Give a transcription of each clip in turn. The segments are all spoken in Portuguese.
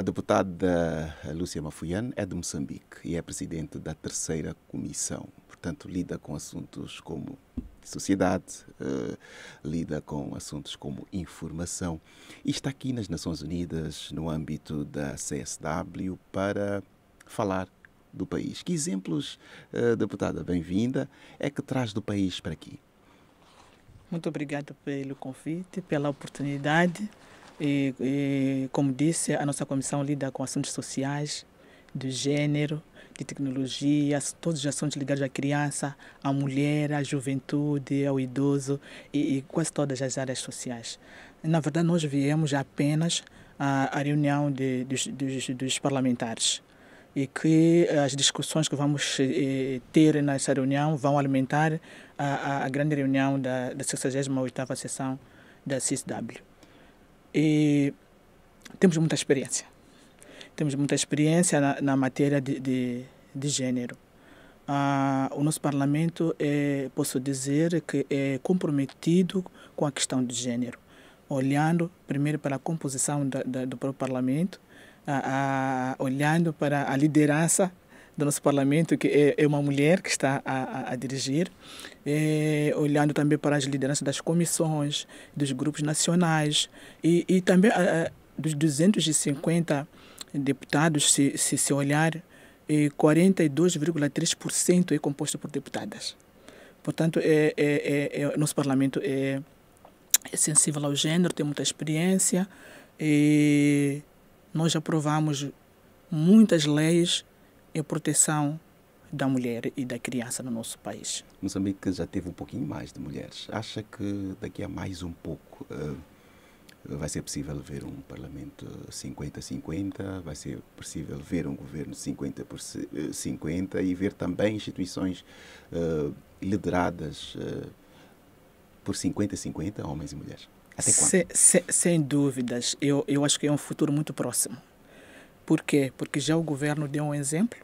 A deputada Lúcia Mafuiano é de Moçambique e é presidente da terceira comissão. Portanto, lida com assuntos como sociedade, eh, lida com assuntos como informação e está aqui nas Nações Unidas no âmbito da CSW para falar do país. Que exemplos, eh, deputada, bem-vinda, é que traz do país para aqui? Muito obrigada pelo convite, pela oportunidade. E, e, como disse, a nossa comissão lida com assuntos sociais, de gênero, de tecnologia, todos os assuntos ligados à criança, à mulher, à juventude, ao idoso e, e quase todas as áreas sociais. Na verdade, nós viemos apenas à, à reunião de, dos, dos, dos parlamentares e que eh, as discussões que vamos eh, ter nessa reunião vão alimentar a, a grande reunião da, da 68ª sessão da CISW. E temos muita experiência. Temos muita experiência na, na matéria de, de, de gênero. Ah, o nosso parlamento, é, posso dizer, que é comprometido com a questão de gênero, olhando primeiro para a composição da, da, do próprio parlamento, ah, ah, olhando para a liderança do nosso parlamento, que é, é uma mulher que está a, a, a dirigir, é, olhando também para as lideranças das comissões, dos grupos nacionais e, e também a, dos 250 deputados, se, se, se olhar, 42,3% é, é composto por deputadas. Portanto, é, é, é, é nosso parlamento é, é sensível ao gênero, tem muita experiência e nós aprovamos muitas leis e é proteção da mulher e da criança no nosso país. Moçambique já teve um pouquinho mais de mulheres. Acha que daqui a mais um pouco uh, vai ser possível ver um parlamento 50-50, vai ser possível ver um governo 50 por 50 eh, e ver também instituições uh, lideradas uh, por 50-50, homens e mulheres? Até quando? Se, se, sem dúvidas. Eu, eu acho que é um futuro muito próximo por quê? Porque já o governo deu um exemplo,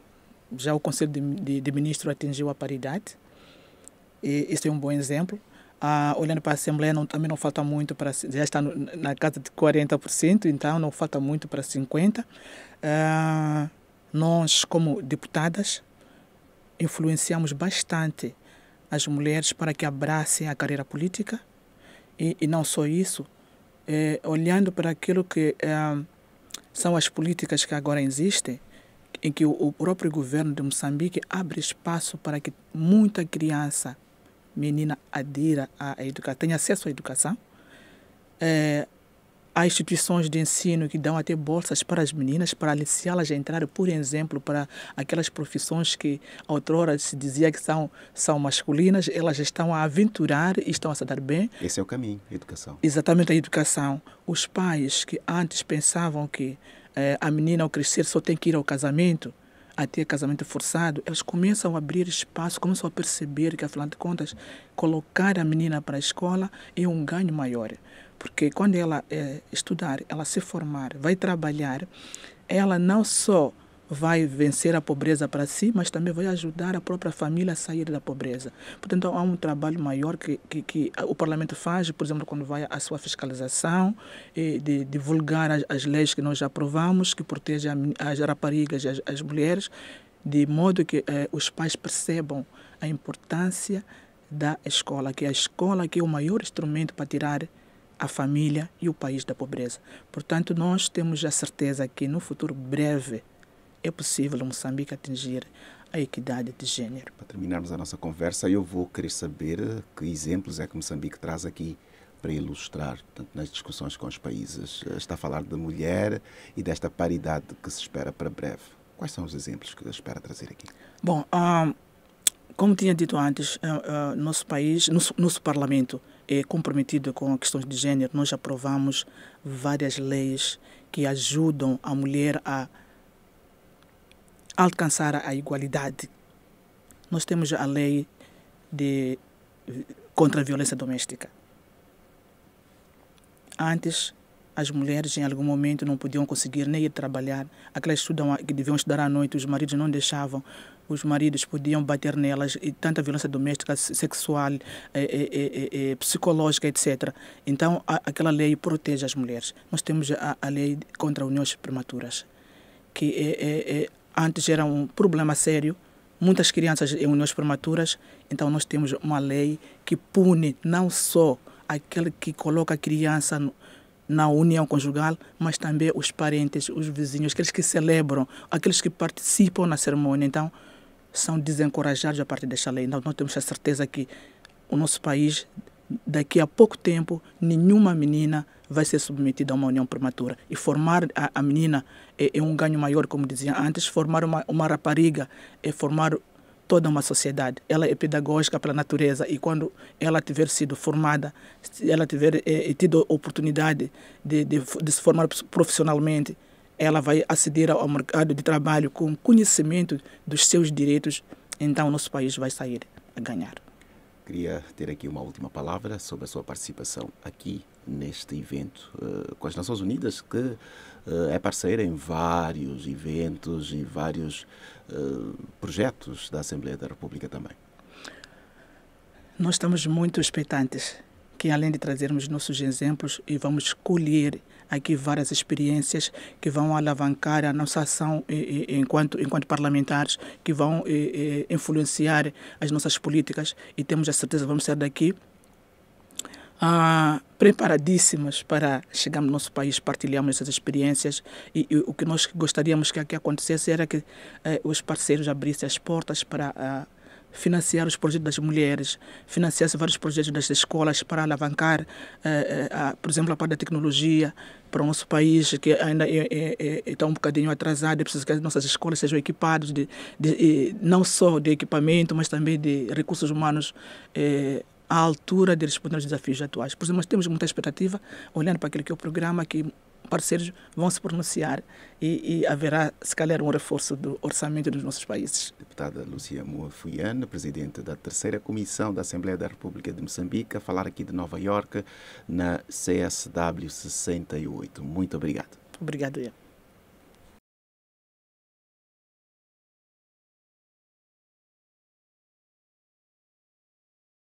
já o Conselho de, de, de Ministros atingiu a paridade, e isso é um bom exemplo. Ah, olhando para a Assembleia, não, também não falta muito para. já está no, na casa de 40%, então não falta muito para 50%. Ah, nós, como deputadas, influenciamos bastante as mulheres para que abracem a carreira política e, e não só isso, eh, olhando para aquilo que. Eh, são as políticas que agora existem, em que o próprio governo de Moçambique abre espaço para que muita criança, menina, adira à educação, tenha acesso à educação. É, Há instituições de ensino que dão até bolsas para as meninas para aliciá-las a entrar, por exemplo, para aquelas profissões que outrora se dizia que são, são masculinas, elas estão a aventurar e estão a se dar bem. Esse é o caminho, a educação. Exatamente, a educação. Os pais que antes pensavam que eh, a menina ao crescer só tem que ir ao casamento, a ter casamento forçado, eles começam a abrir espaço, começam a perceber que, afinal de contas, colocar a menina para a escola é um ganho maior. Porque quando ela é, estudar, ela se formar, vai trabalhar, ela não só vai vencer a pobreza para si, mas também vai ajudar a própria família a sair da pobreza. Portanto, há um trabalho maior que, que, que o Parlamento faz, por exemplo, quando vai à sua fiscalização, de divulgar as, as, leis que nós já aprovamos, que protegem as raparigas e as, as mulheres, de modo que eh, os pais percebam a importância da escola, que a escola que é o maior instrumento para tirar a família e o país da pobreza. Portanto, nós temos a certeza que no futuro breve é possível Moçambique atingir a equidade de gênero. Para terminarmos a nossa conversa, eu vou querer saber eh, que exemplos é que Moçambique traz aqui para ilustrar, tanto nas discussões com os países. Eh, está a falar da mulher e desta paridade que se espera para breve. Quais são os exemplos que espera trazer aqui? Bom, ah, como tinha dito antes, ah, ah, nosso país, nosso, nosso parlamento é comprometido com questões de gênero. Nós aprovamos várias leis que ajudam a mulher a alcançar a igualdade. Nós temos a lei de, contra a violência doméstica. Antes, as mulheres em algum momento não podiam conseguir nem ir trabalhar. Aquelas estudam, que deviam estudar à noite, os maridos não deixavam. Os maridos podiam bater nelas, e tanta violência doméstica, sexual, é, é, é, psicológica, etc. Então, a, aquela lei protege as mulheres. Nós temos a, a lei contra uniões prematuras, que é, é, é antes era um problema sério. Muitas crianças em uniões prematuras, então nós temos uma lei que pune não só aquele que coloca a criança na união conjugal, mas também os parentes, os vizinhos, aqueles que celebram, aqueles que participam na cerimônia. Então, são desencorajados a partir desta lei. Então, nós temos a certeza que o nosso país, daqui a pouco tempo, nenhuma menina vai ser submetida a uma união prematura. E formar a, a menina é, é, um ganho maior, como dizia antes, formar uma, uma rapariga é formar toda uma sociedade. Ela é pedagógica pela natureza e quando ela tiver sido formada, ela tiver é, é, tido oportunidade de, de, de se formar profissionalmente, ela vai aceder ao mercado de trabalho com conhecimento dos seus direitos, então o nosso país vai sair a ganhar. Queria ter aqui uma última palavra sobre a sua participação aqui neste evento uh, com as Nações Unidas, que uh, é parceira em vários eventos e vários uh, projetos da Assembleia da República também. Nós estamos muito expectantes que, além de trazermos nossos exemplos, e vamos colher aqui várias experiências que vão alavancar a nossa ação enquanto, enquanto parlamentares, que vão influenciar as nossas políticas e temos a certeza que vamos sair daqui ah, preparadíssimas para chegar no nosso país, partilharmos essas experiências e, e, o que nós gostaríamos que aqui acontecesse era que eh, os parceiros abrissem as portas para ah, financiar os projetos das mulheres, financiar vários projetos das escolas para alavancar, eh, eh, a, por exemplo, a parte da tecnologia para o nosso país, que ainda é, é, é, está é um bocadinho atrasado, é precisa que as nossas escolas sejam equipadas, de, de, de não só de equipamento, mas também de recursos humanos eh, à altura de responder aos desafios atuais. Por isso, nós temos muita expectativa, olhando para aquele que é o programa que parceiros vão se pronunciar e, e, haverá, se calhar, um reforço do orçamento dos nossos países. Deputada Lucia Moa Fuiana, presidente da terceira comissão da Assembleia da República de Moçambique, a falar aqui de Nova Iorque na CSW 68. Muito obrigado. Obrigado, Ian.